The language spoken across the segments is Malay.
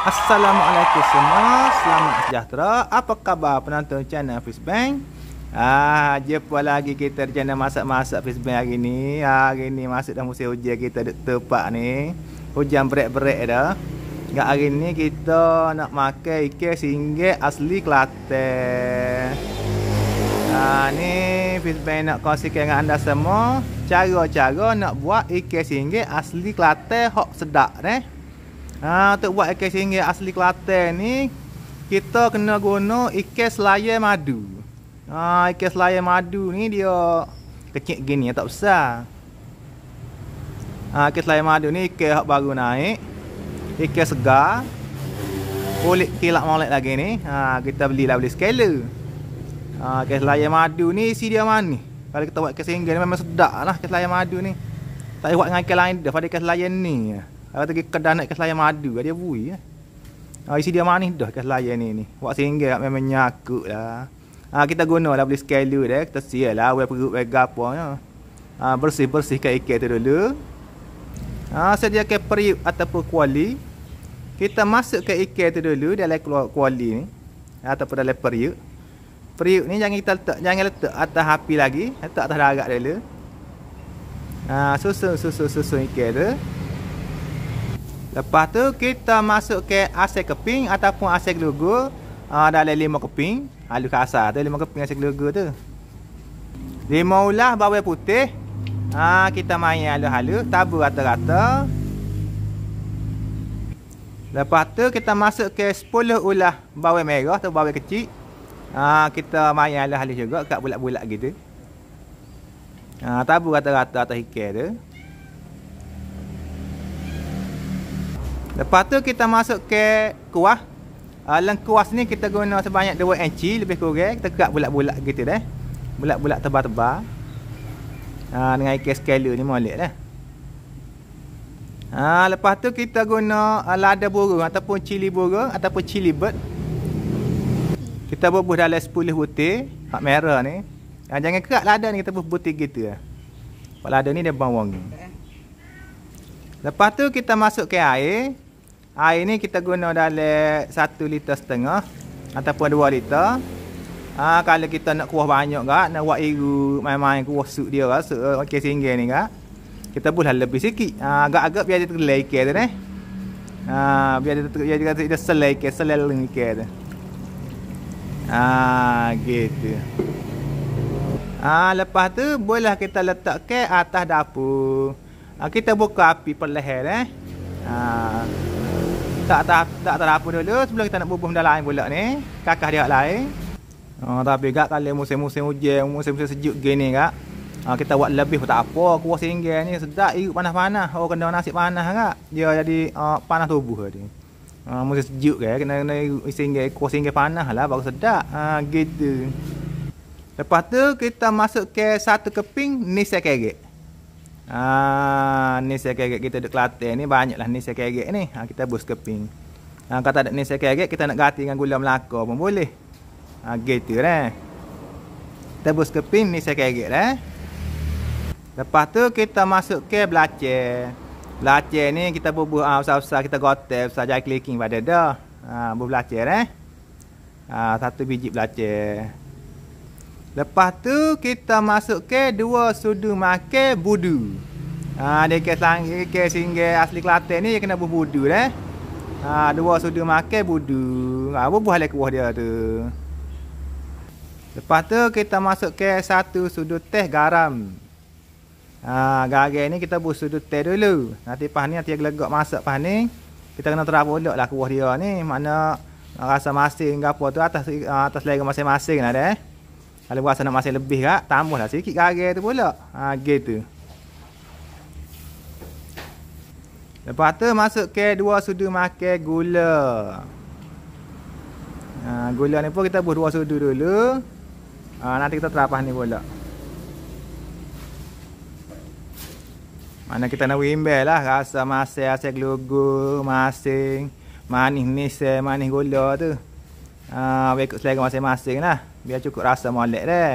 Assalamualaikum semua Selamat sejahtera Apa khabar penonton channel Fishbank Ah, jumpa lagi kita di channel masak-masak Fishbank hari ni Hari ni masuk dah musim hujan kita di tempat ni Hujan berat-berat dah Gak hari ni kita nak makan ikan sehingga asli Kelate Ah, ni Fishbank nak kongsikan dengan anda semua Cara-cara nak buat ikan sehingga asli Kelate Hok sedap ni eh? Ha, untuk buat ikan singgit asli Kelantan ni kita kena guna ikan selayar madu. Ha, ikan selayar madu ni dia kecil gini tak besar. Ha, ikan selayar madu ni ikan hak baru naik. Ikan segar. Kulit kilat molek lagi ni. Ha, kita lah beli skala. Ha, ikan selayar madu ni si dia mana Kalau kita buat ikan singgit ni memang sedap lah ikan selayar madu ni. Tak buat dengan ikan lain dah pada ikan selayar ni. Ha. Kalau pergi kedai nak ke selayang madu dia bui eh. Ha, isi dia manis dah ke selayang ni ni. Buat singgah memang nyakut lah. Ha, kita guna lah beli skelu dia. Eh. Kita sial lah. Weh perut, weh gapa. Ya. Ha, Bersih-bersihkan ikat tu dulu. Ha, sediakan periuk ataupun kuali. Kita masukkan ikat tu dulu dalam keluar kuali ni. Ataupun dalam periuk. Periuk ni jangan kita letak, jangan letak atas api lagi. Letak atas darat dulu. Ha, susun, susun, susun ikat tu. Lepas tu kita masuk ke aset keping ataupun aset gelugu uh, ah, Dalam lima keping Alu ah, kasar tu lima keping aset gelugu tu Lima ulah bawah putih uh, Kita main halus-halus Tabur rata-rata Lepas tu kita masuk ke sepuluh ulah bawah merah tu bawah kecil uh, Kita main halus-halus juga kat bulat-bulat gitu uh, Tabur rata-rata atas ikan tu Lepas tu kita masuk ke kuah. Ah, dalam kuas ni kita guna sebanyak 2 inci lebih kurang. Kita kerap bulat-bulat gitu dah. Bulat-bulat tebal-tebal. Ha, dengan ikan skala ni molek dah. Ha, lepas tu kita guna uh, lada burung ataupun cili burung ataupun cili bird. Kita bubuh dalam 10 butir. Hak merah ni. Ha, jangan kerap lada ni kita bubuh butir gitu lah. Sebab ada ni dia bawang. wangi. Lepas tu kita masuk ke air. Air ha, ni kita guna dalam satu liter setengah ataupun dua liter. ha, kalau kita nak kuah banyak gak, nak buat iru main-main kuah sup dia rasa eh, okey singgil ni gak. Kita boleh lebih sikit. ha, agak-agak biar dia terlei ke tu eh. ha, biar dia terlei juga dia selai ke selai ke tu. Ah gitu. Ah lepas tu boleh kita letak ke atas dapur. ha, kita buka api perlahan eh. Ah tak tak tak tak apa dulu lah. sebelum kita nak bubuh lain pula ni. Kakak dia lain. Oh, tapi gak kalau musim-musim hujan, musim-musim sejuk gini gak. Ha, kita buat lebih pun tak apa. Kuah singgah ni sedap. Iruk panas-panas. Oh, kena nasi panas kak. Dia jadi uh, panas tubuh tadi. Ha, uh, musim sejuk ke. Kena, kena singgah. Kuah singgah panas lah. Baru sedap. Ha, gitu. Lepas tu kita masuk ke satu keping. Ni saya Ah, ni saya kaget kita dekat Kelantan ni banyaklah ni saya kaget ni. Ha, kita bus keping. Ha, ah, kalau tak ada ni saya kaget kita nak ganti dengan gula Melaka pun boleh. Ha, gitu lah. Kita bus keping ni saya kaget lah. Lepas tu kita masuk ke belacir. Belacir ni kita bubuh ah usah-usah kita gotel. Usah jahit clicking pada dah. Ha, bubuh belacir eh. Ha, satu biji belacir. Lepas tu kita masuk ke dua sudu makan budu. Ha dia ke sang ke singge asli Kelate ni kena buh budu eh. Ha dua sudu makan budu. Ha apa buah lekuh dia tu. Lepas tu kita masuk ke satu sudu teh garam. Ha garam ni kita buh sudu teh dulu. Nanti pas ni nanti gelegak masak pas ni kita kena terapu pula lah kuah dia ni. Mana rasa masin ke apa tu atas atas lagi masing-masing lah dia eh. Kalau rasa nak masih lebih kak, tambahlah sikit garam tu pula. Ha gitu. Lepas tu masuk ke dua sudu makan gula. Ha, gula ni pun kita buat dua sudu dulu. Ha, nanti kita terapah ni pula. Mana kita nak wimbel lah rasa masih asyik lugu, masing. Manis ni eh, manis gula tu. Ha, ikut selera masing-masing lah biar cukup rasa molek dah.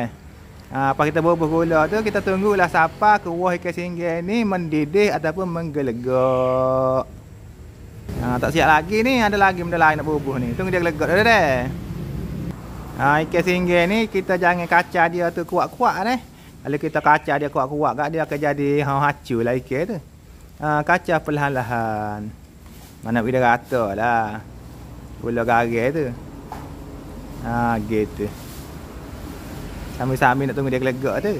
Ha, apa kita bubuh gula tu kita tunggulah siapa kuah ikan singgah ni mendidih ataupun menggelegak. Ha, tak siap lagi ni ada lagi benda lain nak bubuh ni. Tunggu dia gelegak dah dah. Ha, ikan singgah ni kita jangan kaca dia tu kuat-kuat eh. Kalau kita kaca dia kuat-kuat gak dia akan jadi ha hacu lah ikan tu. Ha, kaca perlahan-lahan. Mana bila rata lah. Gula garis tu. Ha, gitu. Sambil-sambil nak tunggu dia kelegak tu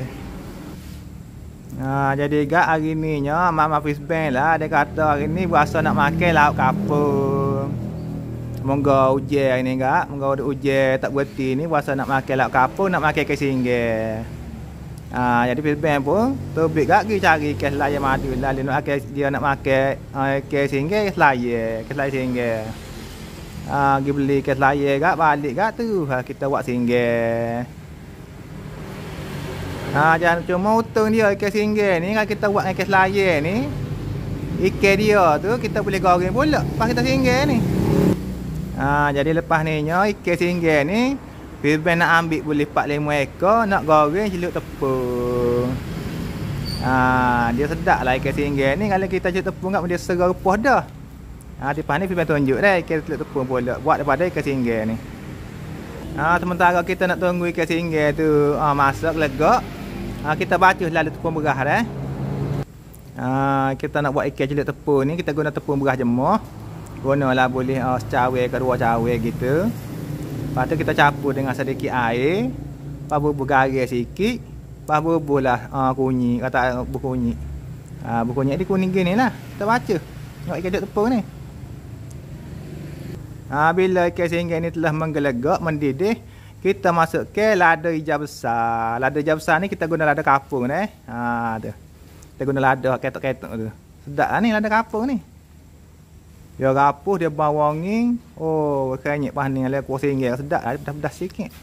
ha, Jadi gak hari ni Mama Fisband lah Dia kata hari ni berasa nak makan lauk kapung Moga uje hari ni kat Moga ada ujian tak berhenti ni Berasa nak makan lauk kapung Nak makan kesinggir ha, ah, Jadi Fisband pun Terbit kat pergi cari kes layar madu lah Dia nak makan, dia nak makan uh, ah, kesinggir Kes layar Kes layar singgir Ha, pergi beli kes layar gak Balik gak tu ha, Kita buat singgir Ha jangan cuma utung dia ikan singgir ni kalau kita buat dengan ikan selayar ni ikat dia tu kita boleh goreng pula lepas kita singgir ni. Ha jadi lepas ni nya ikan singgir ni Biben nak ambil boleh 4 5 ekor nak goreng celup tepung. Ha dia sedak lah ikan singgir ni kalau kita celup tepung kat dia segar rupah dah. Ha depan ni Biben tunjuk dah ikan celup tepung pula buat daripada ikan singgir ni. Ha sementara kita nak tunggu ikan singgir tu ha, masak legak Ah, kita baca selalu tepung berah dah. Eh. Ah, kita nak buat ikan jelek tepung ni kita guna tepung berah jemuh. Gunalah boleh uh, ah, secawe ke dua cawe gitu. Lepas tu kita capur dengan sedikit air. Lepas bubuh garis sikit. Lepas bubuh lah uh, kunyit. Kata bubuh kunyi. Uh, bubuh kunyit ni kuning gini lah. Kita baca. Tengok ikan jelek tepung ni. Uh, bila ikan sehingga ni telah menggelegak, mendidih kita masuk ke lada hijau besar. Lada hijau besar ni kita guna lada kapung eh. Ha tu. Kita guna lada ketok-ketok tu. Sedap lah ni lada kapung ni. Dia rapuh, dia bau wangi. Oh, kerenyek pas ni. Lada kuah singgir. Sedap lah. Dah pedas sikit.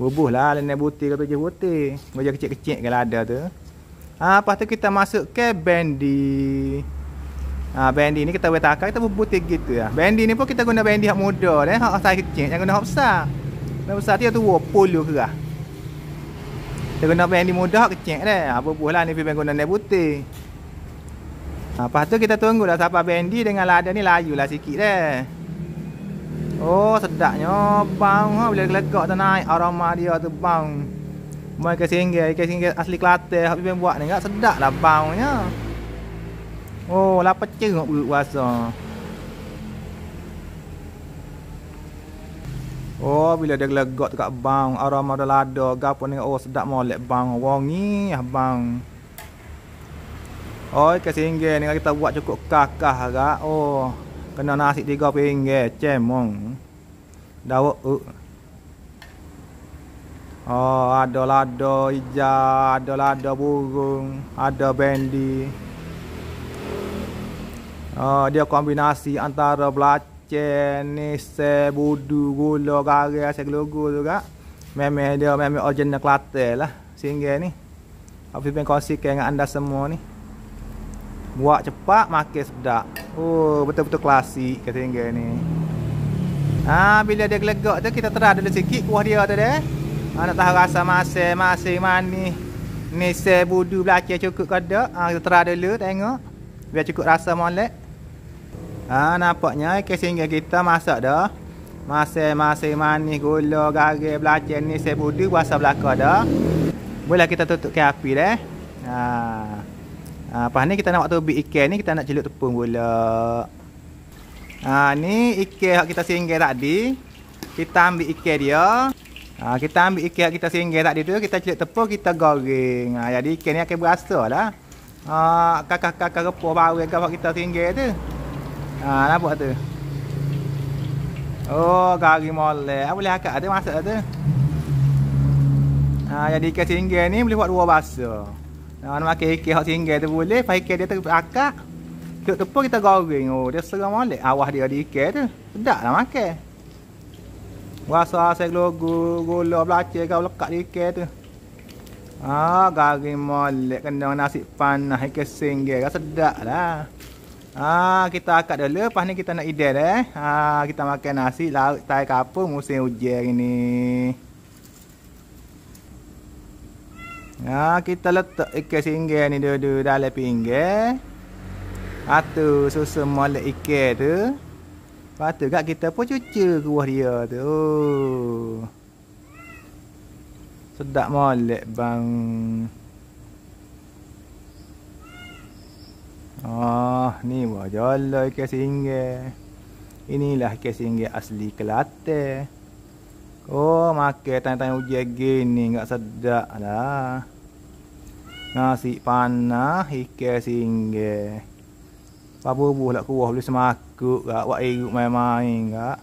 Bubuh lah. Lada butir ke tujuh butir. Wajah kecil-kecil ke lada tu. Ha, lepas tu kita masuk ke bendi. Bendi. Ha, bendi ni kita boleh takar, kita boleh putih gitu lah. Bandi ni pun kita guna bandi yang muda dan yang saya kecil. Yang guna hak besar. Hak besar tu, tua, puluh ke lah. Kita guna bandi muda hak kecil dah. Apa pun lah ni, kita guna ni putih. Ha, lepas tu kita tunggu dah sampai bandi dengan lada ni layu lah sikit dah. Eh. Oh sedapnya bang ha, bila gelegak tu naik aroma dia tu bang. Mai ke singgah, ke singgah asli Kelantan. Habis buat ni enggak sedap lah baunya. Ya. Oh, lah pecah nak buat Oh, bila dia gelegak dekat aroma dah lada, gapo oh sedap molek bang, wangi bang. oh, kasinge kita buat cukup kakah agak. Oh, kena nasi tiga pinggir, cemong. Dawa Oh, ada lada hijau, ada lada burung, ada bendi uh, dia kombinasi antara belacan nise budu gula garam asam logo juga memang dia memang original Kelate lah sehingga ni apa yang kongsi dengan anda semua ni buat cepat makan sedap oh betul-betul klasik kat sehingga ni Ah bila dia gelegak tu kita terah dulu sikit kuah dia tu deh. Ha, nak tahu rasa masing-masing manis. Ni budu belacan cukup ke dak? Ha, ah, kita terah dulu tengok. Biar cukup rasa molek. Ha nampaknya ikan singa kita masak dah. Masak-masak manis gula garam belacan ni sebudu kuasa belaka dah. Boleh kita tutupkan api dah. Eh? Ha. Ha lepas ni kita nak waktu bib ikan ni kita nak celup tepung gula. Ha ni ikan yang kita singgah tadi. Kita ambil ikan dia. Ha, kita ambil ikan kita singgah tadi tu kita celup tepung kita goreng. Ha, jadi ikan ni akan berasa lah. Ha kakak-kakak repuh baru yang kita singgah tu. Haa, nampak tu Oh, kari Apa Boleh akak tu, masak tu Haa, jadi ikan singgir ni Boleh buat dua basa Haa, nak makan ikan hot singgir tu boleh Lepas ikan dia terakak Kek tepuk kita goreng Oh, dia serang molek Awah dia di ikan tu Sedap lah makan Rasa asal gelogu Gula belaca kau lekat di ikan tu Ah, kari molek Kena nasi panah Ikan singgir Sedap lah Ha, kita akak dulu. Lepas ni kita nak ideal eh. Ha, kita makan nasi laut tai apa musim hujan ni. Ha, kita letak ikan singgah ni dulu dalam pinggir. Atu susu molek ikan tu. Lepas tu kat kita pun cucu kuah dia tu. Oh. Sedap molek bang. Sedap bang. Ah ni buah jolo ikan singge. Inilah ikan singge asli Kelate. Oh, makan tanya-tanya uji gini. Enggak sedap dah. Nasi panah ikan singge. Papa buah lah kuah boleh semakuk kak. Buat iruk main-main kak.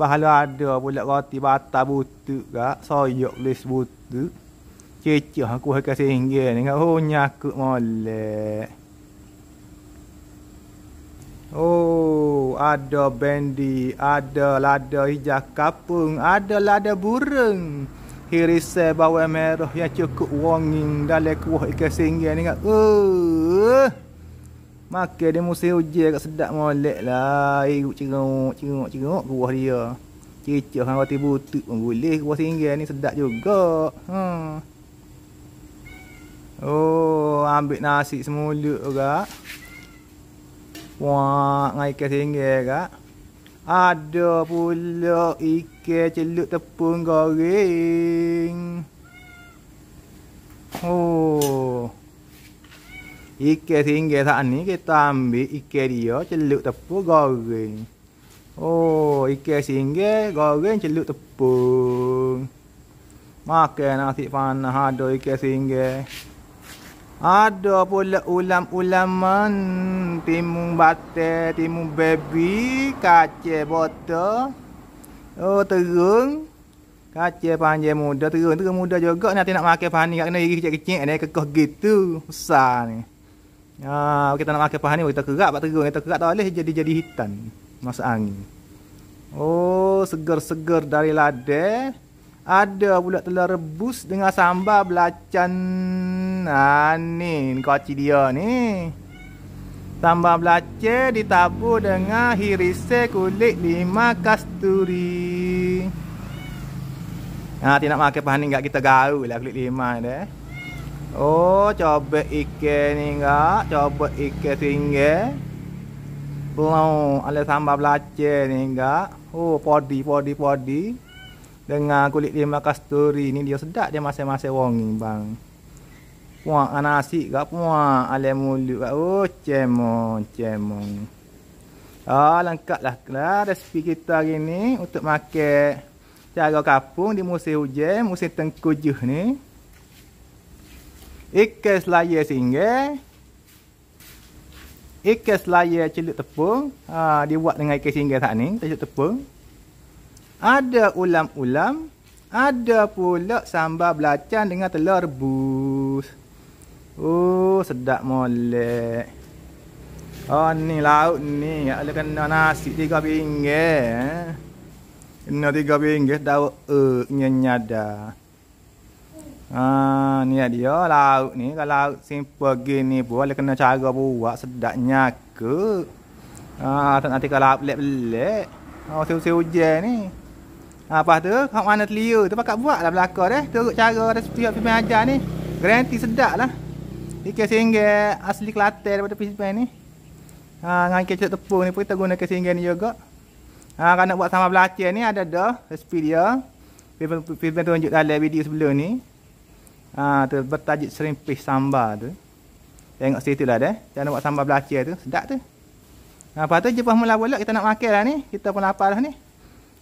Pahala ada pula roti batal butuk kak. Soyok boleh sebutuk. Cecah aku ikan singge ni kak. Oh, nyakuk molek. Oh, ada bendi, ada lada hijau kapung, ada lada burung. Hirisa bawa merah yang cukup wangi dalam kuah ikan singgah ni. Oh, uh, makan dia musim hujan agak sedap molek lah. Eh, cengok, cengok, cengok kuah dia. Cicah kan roti butuk pun boleh kuah singgah ni sedap juga. Hmm. Oh, ambil nasi semula juga. Wah, ngaikan singgah kak. Ada pula ikan celup tepung goreng. Oh. Ikan singgah saat ni kita ambil ikan dia celup tepung goreng. Oh, ikan singgah goreng celup tepung. Makan nasi panah ada ikan singgah. Ada pula ulam ulaman timung batel, timung baby, kacil botol. Oh, terung. Kacil panjang muda, terung. Terung muda juga nanti nak makan pahani. nak kena iri kecil-kecil, ada kekoh gitu. Besar ni. Ah, kita nak makan pahani, kita kerak pak terung. Kita kerak tak boleh jadi-jadi hitam. Masa angin. Oh, seger-seger dari ladai. Ada pula telur rebus dengan sambal belacan. Ha ni kuaci dia ni. Tambah belacan ditabur dengan hirisan kulit lima kasturi. Ha tak nak makan pahani enggak kita gaulah kulit lima ni Oh coba ikan ni enggak, coba ikan tinggi. Belau ala sambal belacan ni enggak. Oh podi podi podi dengan kulit lima kasturi ni dia sedap dia masing-masing wangi bang. Puak nasi ke apa? Alam mulut. Oh, cemong, cemong. Ah, lengkaplah lah resipi kita hari ni untuk makan Jaga kapung di musim hujan, musim tengkujuh ni. Ikes selaya singa. ikes selaya celup tepung. Ah, dia buat dengan ikan singa tak ni, celup tepung. Ada ulam-ulam, ada pula sambal belacan dengan telur rebus. Oh, sedap molek. Oh, ni lauk ni. Ada kena nasi tiga pinggir. Eh? Kena tiga pinggir, daun uh, nyenyada. Ah, ni dia lauk ni. Kalau lauk simple gini pun, ada kena cara buat sedapnya ke. Ah, tak nanti kalau lauk belak-belak. Oh, si-si je ni. Ha ah, apa tu? Kau mana telia tu pakak buatlah belaka deh. Teruk cara ada setiap pemain ajar ni. Garanti sedap lah Ikan singgah asli Kelantan daripada Pisipan ni. Ha dengan kecap tepung ni pun kita guna ikan ni juga. Ha kalau nak buat sama belacan ni ada dah resipi dia. tu tunjuk dalam video sebelum ni. Ha tu bertajuk serimpis sambal tu. Tengok situ lah deh. Jangan buat sambal belacan tu sedap tu. Ha apa tu Jepang mula bolak kita nak makan lah ni. Kita pun lapar lah ni.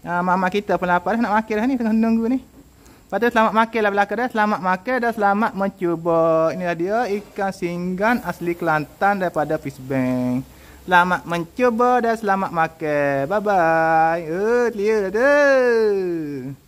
Ah uh, mama kita pun lapar dah nak makan dah ni tengah nunggu ni. Patut selamat makan lah belakang dah. Selamat makan dah selamat mencuba. ini dia ikan singgan asli Kelantan daripada Fish Bank. Selamat mencuba dan selamat makan. Bye bye. Eh, uh, clear dah.